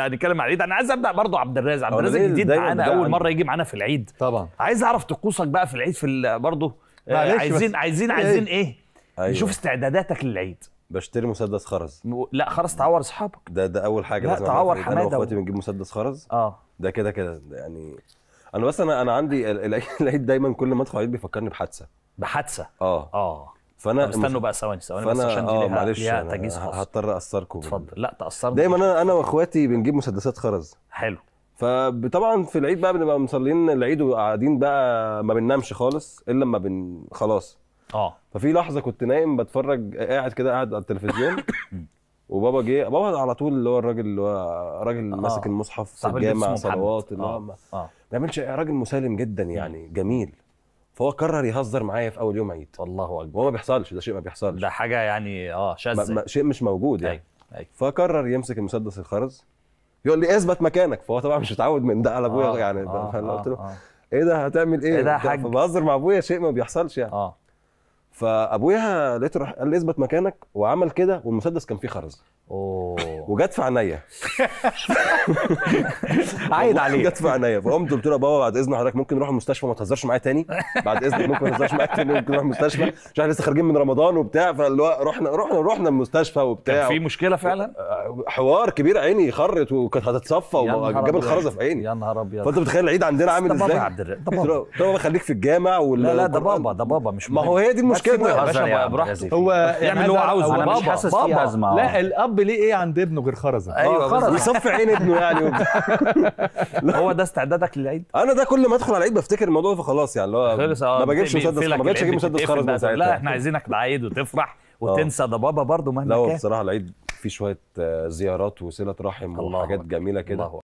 لا نتكلم على العيد انا عايز ابدا برضه عبد الرازق عبد الرازق جديد معانا اول مره يجي معانا في العيد طبعا عايز اعرف طقوسك بقى في العيد في برضه عايزين عايزين إيه؟ عايزين ايه أيوة. نشوف استعداداتك للعيد بشتري مسدس خرز لا خرز تعور اصحابك ده ده اول حاجه لا تعور حماده انا واخواتي بنجيب مسدس خرز اه ده كده كده يعني انا بس انا انا عندي العيد دايما كل ما ادخل العيد بيفكرني بحادثه بحادثه اه اه فانا استنوا بقى ثواني ثواني بس عشان آه ليها, معلش ليها تجهيز خاص هضطر اقصركم اتفضل يعني. لا تقصرني دايما انا انا واخواتي بنجيب مسدسات خرز حلو فطبعا في العيد بقى بنبقى مصلين العيد وقاعدين بقى ما بننامش خالص الا لما بن خلاص اه ففي لحظه كنت نايم بتفرج قاعد كده قاعد على التلفزيون وبابا جه بابا على طول اللي هو الراجل اللي هو راجل آه. ماسك المصحف في الجامع صلوات اللي هو آه. ما آه. بيعملش راجل مسالم جدا يعني جميل فهو قرر يهزر معايا في اول يوم عيد الله اكبر وما بيحصلش ده شيء ما بيحصلش ده حاجه يعني اه شاذه شيء مش موجود يعني أي. أيوة، أي. أيوة. فقرر يمسك المسدس الخرز يقول لي اثبت مكانك فهو طبعا مش متعود من ده على ابويا آه يعني آه قلت له آه،, آه ايه ده هتعمل ايه؟ ايه ده يا حاج؟ مع ابويا شيء ما بيحصلش يعني اه فابويا لقيته راح قال لي اثبت مكانك وعمل كده والمسدس كان فيه خرز اوه وجت في عينيا عايد عليه جت في عينيا فقمت قلت له يا بابا بعد اذن حضرتك ممكن نروح المستشفى ما تهزرش معايا تاني بعد اذنك ممكن ما تهزرش معايا تاني ممكن نروح المستشفى عشان لسه خارجين من رمضان وبتاع فاللي هو رحنا رحنا رحنا المستشفى وبتاع كان في مشكله فعلا حوار كبير عيني خرت وكانت هتتصفى وجاب الخرزه في عيني يا نهار ابيض فانت متخيل العيد عندنا عامل ازاي؟ بابا عبد الرق بابا خليك في الجامع وال لا لا ده بابا ده بابا مش ما هو هي دي المشكله يا باشا براحته هو يعمل اللي هو عاوزه انا مش حاسس فيها ازمه لا الاب ليه ايه عند ابنه غير خرزه؟ ايوه خرزه يصفي عين ابنه يعني هو ده استعدادك للعيد؟ انا ده كل ما ادخل على العيد بفتكر الموضوع فخلاص يعني اللي هو آه، ما بجيبش مسدس ما بجيبش مسدس خرزه لا احنا عايزينك تعيد وتفرح آه. وتنسى ده بابا برضه مهما كان لا بصراحه العيد في شويه آه، زيارات وصله رحم وحاجات جميله كده